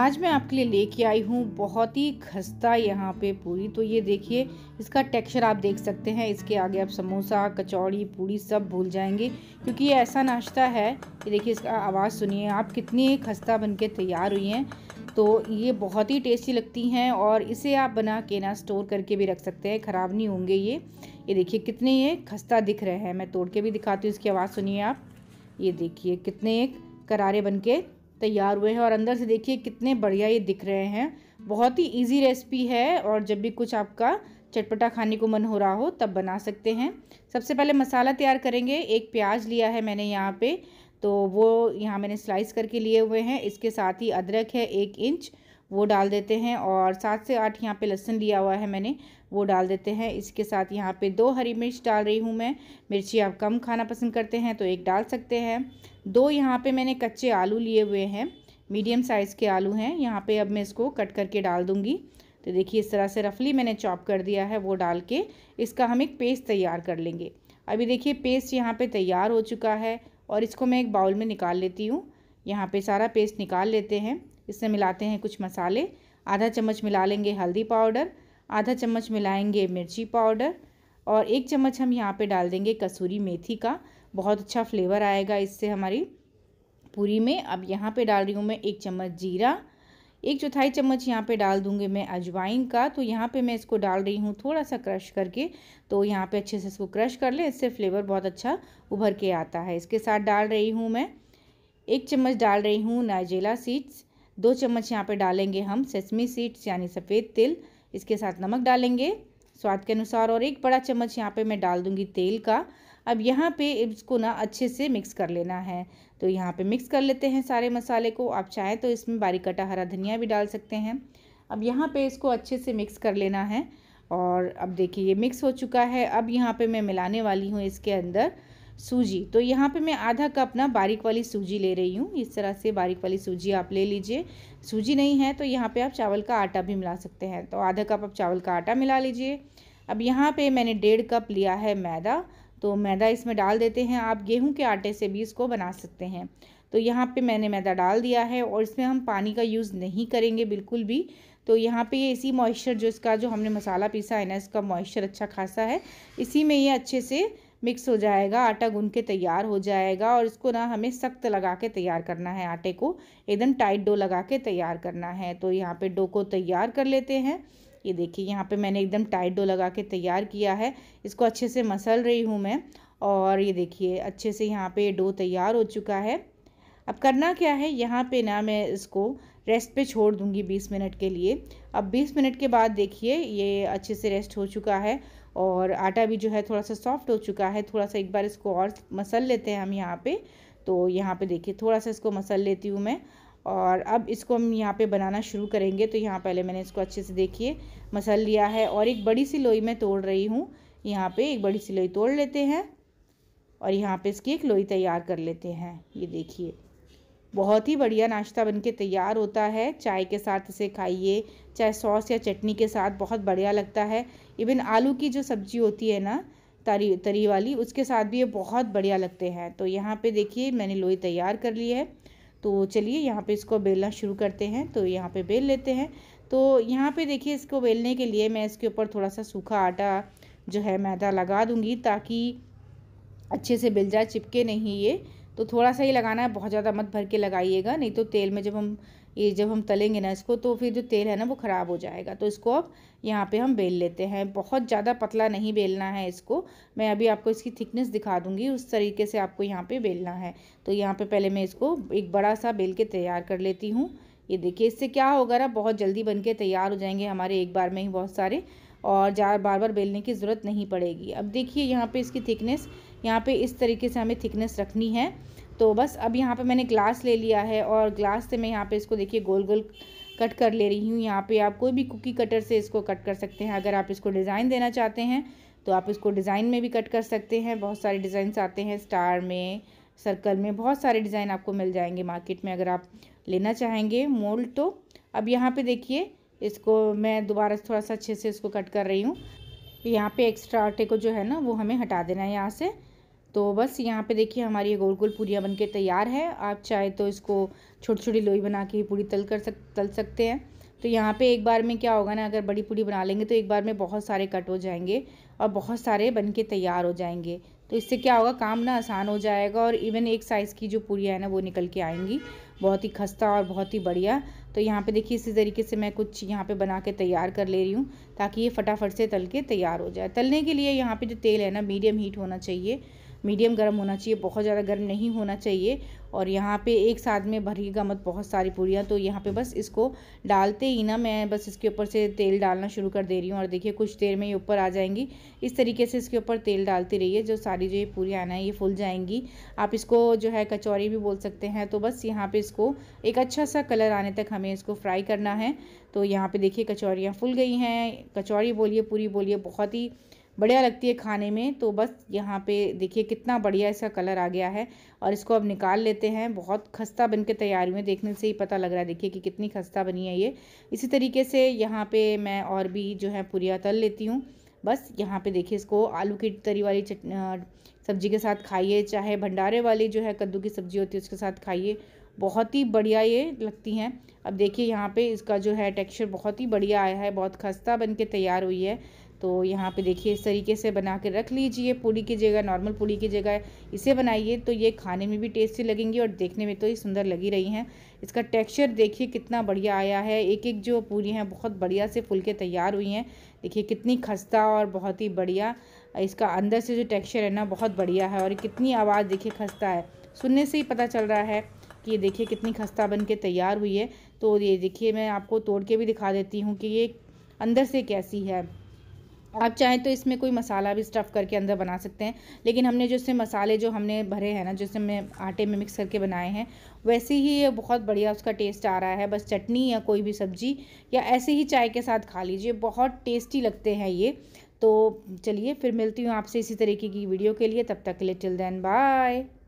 आज मैं आपके लिए लेके आई हूँ बहुत ही खस्ता यहाँ पे पूरी तो ये देखिए इसका टेक्सचर आप देख सकते हैं इसके आगे आप समोसा कचौड़ी पूरी सब भूल जाएंगे क्योंकि ये ऐसा नाश्ता है ये देखिए इसका आवाज़ सुनिए आप कितनी खस्ता बन के तैयार हुई हैं तो ये बहुत ही टेस्टी लगती हैं और इसे आप बना के ना स्टोर करके भी रख सकते हैं ख़राब नहीं होंगे ये ये देखिए कितने ये खस्ता दिख रहे हैं मैं तोड़ के भी दिखाती हूँ इसकी आवाज़ सुनिए आप ये देखिए कितने एक करारे बन के तैयार हुए हैं और अंदर से देखिए कितने बढ़िया ये दिख रहे हैं बहुत ही इजी रेसिपी है और जब भी कुछ आपका चटपटा खाने को मन हो रहा हो तब बना सकते हैं सबसे पहले मसाला तैयार करेंगे एक प्याज लिया है मैंने यहाँ पे तो वो यहाँ मैंने स्लाइस करके लिए हुए हैं इसके साथ ही अदरक है एक इंच वो डाल देते हैं और सात से आठ यहाँ पे लहसुन लिया हुआ है मैंने वो डाल देते हैं इसके साथ यहाँ पे दो हरी मिर्च डाल रही हूँ मैं मिर्ची आप कम खाना पसंद करते हैं तो एक डाल सकते हैं दो यहाँ पे मैंने कच्चे आलू लिए हुए हैं मीडियम साइज़ के आलू हैं यहाँ पे अब मैं इसको कट करके डाल दूँगी तो देखिए इस तरह से रफली मैंने चॉप कर दिया है वो डाल के इसका हम एक पेस्ट तैयार कर लेंगे अभी देखिए पेस्ट यहाँ पर तैयार हो चुका है और इसको मैं एक बाउल में निकाल लेती हूँ यहाँ पर सारा पेस्ट निकाल लेते हैं इसमें मिलाते हैं कुछ मसाले आधा चम्मच मिला लेंगे हल्दी पाउडर आधा चम्मच मिलाएंगे मिर्ची पाउडर और एक चम्मच हम यहाँ पे डाल देंगे कसूरी मेथी का बहुत अच्छा फ्लेवर आएगा इससे हमारी पूरी में अब यहाँ पे डाल रही हूँ मैं एक चम्मच जीरा एक चौथाई चम्मच यहाँ पे डाल दूँगी मैं अजवाइन का तो यहाँ पे मैं इसको डाल रही हूँ थोड़ा सा क्रश करके तो यहाँ पे अच्छे से इसको क्रश कर लें इससे फ्लेवर बहुत अच्छा उभर के आता है इसके साथ डाल रही हूँ मैं एक चम्मच डाल रही हूँ नाइजेला सीड्स दो चम्मच यहाँ पे डालेंगे हम सेसमी सीड्स यानी सफ़ेद तिल इसके साथ नमक डालेंगे स्वाद के अनुसार और एक बड़ा चम्मच यहाँ पे मैं डाल दूंगी तेल का अब यहाँ पे इसको ना अच्छे से मिक्स कर लेना है तो यहाँ पे मिक्स कर लेते हैं सारे मसाले को आप चाहें तो इसमें बारीक कटा हरा धनिया भी डाल सकते हैं अब यहाँ पे इसको अच्छे से मिक्स कर लेना है और अब देखिए ये मिक्स हो चुका है अब यहाँ पे मैं मिलाने वाली हूँ इसके अंदर सूजी तो यहाँ पे मैं आधा कप ना बारीक वाली सूजी ले रही हूँ इस तरह से बारीक वाली सूजी आप ले लीजिए सूजी नहीं है तो यहाँ पे आप चावल का आटा भी मिला सकते हैं तो आधा कप आप चावल का आटा मिला लीजिए अब यहाँ पे मैंने डेढ़ कप लिया है मैदा तो मैदा इसमें डाल देते हैं आप गेहूँ के आटे से भी इसको बना सकते हैं तो यहाँ पर मैंने मैदा डाल दिया है और इसमें हम पानी का यूज़ नहीं करेंगे बिल्कुल भी तो यहाँ पे ये इसी मॉइस्चर जो इसका जो हमने मसाला पीसा है ना इसका मॉइस्चर अच्छा खासा है इसी में ये अच्छे से मिक्स हो जाएगा आटा गून के तैयार हो जाएगा और इसको ना हमें सख्त लगा के तैयार करना है आटे को एकदम टाइट डो लगा के तैयार करना है तो यहाँ पे डो को तैयार कर लेते हैं ये देखिए यहाँ पे मैंने एकदम टाइट डो लगा के तैयार किया है इसको अच्छे से मसल रही हूँ मैं और ये देखिए अच्छे से यहाँ पे डो तैयार हो चुका है अब करना क्या है यहाँ पे ना मैं इसको रेस्ट पे छोड़ दूँगी 20 मिनट के लिए अब 20 मिनट के बाद देखिए ये अच्छे से रेस्ट हो चुका है और आटा भी जो है थोड़ा सा सॉफ्ट हो चुका है थोड़ा सा एक बार इसको और मसल लेते हैं हम यहाँ पे तो यहाँ पे देखिए थोड़ा सा इसको मसल लेती हूँ मैं और अब इसको हम यहाँ पे बनाना शुरू करेंगे तो यहाँ पहले मैंने इसको अच्छे से देखिए मसल लिया है और एक बड़ी सी लोई मैं तोड़ रही हूँ यहाँ पर एक बड़ी सी लोई तोड़ लेते हैं और यहाँ पर इसकी एक लोई तैयार कर लेते हैं ये देखिए बहुत ही बढ़िया नाश्ता बनके तैयार होता है चाय के साथ इसे खाइए चाहे सॉस या चटनी के साथ बहुत बढ़िया लगता है इवन आलू की जो सब्ज़ी होती है ना तरी तरी वाली उसके साथ भी ये बहुत बढ़िया लगते हैं तो यहाँ पे देखिए मैंने लोई तैयार कर ली है तो चलिए यहाँ पे इसको बेलना शुरू करते हैं तो यहाँ पे बेल लेते हैं तो यहाँ पे देखिए इसको बेलने के लिए मैं इसके ऊपर थोड़ा सा सूखा आटा जो है मैदा लगा दूँगी ताकि अच्छे से बेल जाए चिपके नहीं ये तो थोड़ा सा ही लगाना है बहुत ज़्यादा मत भर के लगाइएगा नहीं तो तेल में जब हम ये जब हम तलेंगे ना इसको तो फिर जो तेल है ना वो ख़राब हो जाएगा तो इसको अब यहाँ पे हम बेल लेते हैं बहुत ज़्यादा पतला नहीं बेलना है इसको मैं अभी आपको इसकी थिकनेस दिखा दूँगी उस तरीके से आपको यहाँ पे बेलना है तो यहाँ पे पहले मैं इसको एक बड़ा सा बेल के तैयार कर लेती हूँ ये देखिए इससे क्या होगा ना बहुत जल्दी बन के तैयार हो जाएंगे हमारे एक बार में ही बहुत सारे और जा बार बार बेलने की ज़रूरत नहीं पड़ेगी अब देखिए यहाँ पर इसकी थिकनेस यहाँ पे इस तरीके से हमें थिकनेस रखनी है तो बस अब यहाँ पे मैंने ग्लास ले लिया है और ग्लास से मैं यहाँ पे इसको देखिए गोल गोल कट कर ले रही हूँ यहाँ पे आप कोई भी कुकी कटर से इसको कट कर सकते हैं अगर आप इसको डिज़ाइन देना चाहते हैं तो आप इसको डिज़ाइन में भी कट कर सकते हैं बहुत सारे डिज़ाइंस आते हैं स्टार में सर्कल में बहुत सारे डिज़ाइन आपको मिल जाएंगे मार्केट में अगर आप लेना चाहेंगे मोल्ड तो अब यहाँ पर देखिए इसको मैं दोबारा थोड़ा सा अच्छे से इसको कट कर रही हूँ यहाँ पे एक्स्ट्रा आटे को जो है ना वो हमें हटा देना है यहाँ से तो बस यहाँ पे देखिए हमारी ये गोल गोल पूरियाँ बनके तैयार है आप चाहे तो इसको छोटी छोटी लोई बना के पूरी तल कर सक तल सकते हैं तो यहाँ पे एक बार में क्या होगा ना अगर बड़ी पूरी बना लेंगे तो एक बार में बहुत सारे कट हो जाएंगे और बहुत सारे बन के तैयार हो जाएंगे तो इससे क्या होगा काम ना आसान हो जाएगा और इवन एक साइज़ की जो पूरियाँ है ना वो निकल के आएंगी बहुत ही खस्ता और बहुत ही बढ़िया तो यहाँ पे देखिए इसी तरीके से मैं कुछ यहाँ पे बना के तैयार कर ले रही हूँ ताकि ये फटाफट से तल के तैयार हो जाए तलने के लिए यहाँ पे जो तेल है ना मीडियम हीट होना चाहिए मीडियम गर्म होना चाहिए बहुत ज़्यादा गर्म नहीं होना चाहिए और यहाँ पे एक साथ में भरिएगा मत बहुत सारी पूरियाँ तो यहाँ पे बस इसको डालते ही ना मैं बस इसके ऊपर से तेल डालना शुरू कर दे रही हूँ और देखिए कुछ देर में ये ऊपर आ जाएंगी इस तरीके से इसके ऊपर तेल डालती रहिए जो सारी जो ये आना ना ये फुल जाएंगी आप इसको जो है कचौरी भी बोल सकते हैं तो बस यहाँ पर इसको एक अच्छा सा कलर आने तक हमें इसको फ्राई करना है तो यहाँ पर देखिए कचौरियाँ फुल गई हैं कचौरी बोलिए पूरी बोलिए बहुत ही बढ़िया लगती है खाने में तो बस यहाँ पे देखिए कितना बढ़िया इसका कलर आ गया है और इसको अब निकाल लेते हैं बहुत खस्ता बन के तैयार हुए देखने से ही पता लग रहा है देखिए कि कितनी खस्ता बनी है ये इसी तरीके से यहाँ पे मैं और भी जो है पूरिया तल लेती हूँ बस यहाँ पे देखिए इसको आलू की तरी वाली सब्जी के साथ खाइए चाहे भंडारे वाली जो है कद्दू की सब्जी होती है उसके साथ खाइए बहुत ही बढ़िया ये लगती हैं अब देखिए यहाँ पे इसका जो है टेक्सचर बहुत ही बढ़िया आया है बहुत खस्ता बन के तैयार हुई है तो यहाँ पे देखिए इस तरीके से बना के रख लीजिए पूड़ी की जगह नॉर्मल पूड़ी की जगह इसे बनाइए तो ये खाने में भी टेस्टी लगेंगी और देखने में तो ये सुंदर लगी रही हैं इसका टेक्सचर देखिए कितना बढ़िया आया है एक एक जो पूरी हैं बहुत बढ़िया से फुल के तैयार हुई हैं देखिए कितनी खस्ता और बहुत ही बढ़िया इसका अंदर से जो टेक्स्चर है ना बहुत बढ़िया है और कितनी आवाज़ देखिए खस्ता है सुनने से ही पता चल रहा है कि ये देखिए कितनी खस्ता बन के तैयार हुई है तो ये देखिए मैं आपको तोड़ के भी दिखा देती हूँ कि ये अंदर से कैसी है आप चाहें तो इसमें कोई मसाला भी स्टफ़ करके अंदर बना सकते हैं लेकिन हमने जो इसमें मसाले जो हमने भरे हैं ना जिससे मैं आटे में मिक्स करके बनाए हैं वैसे ही ये बहुत बढ़िया उसका टेस्ट आ रहा है बस चटनी या कोई भी सब्ज़ी या ऐसे ही चाय के साथ खा लीजिए बहुत टेस्टी लगते हैं ये तो चलिए फिर मिलती हूँ आपसे इसी तरीके की वीडियो के लिए तब तक के लिए टिल देन बाय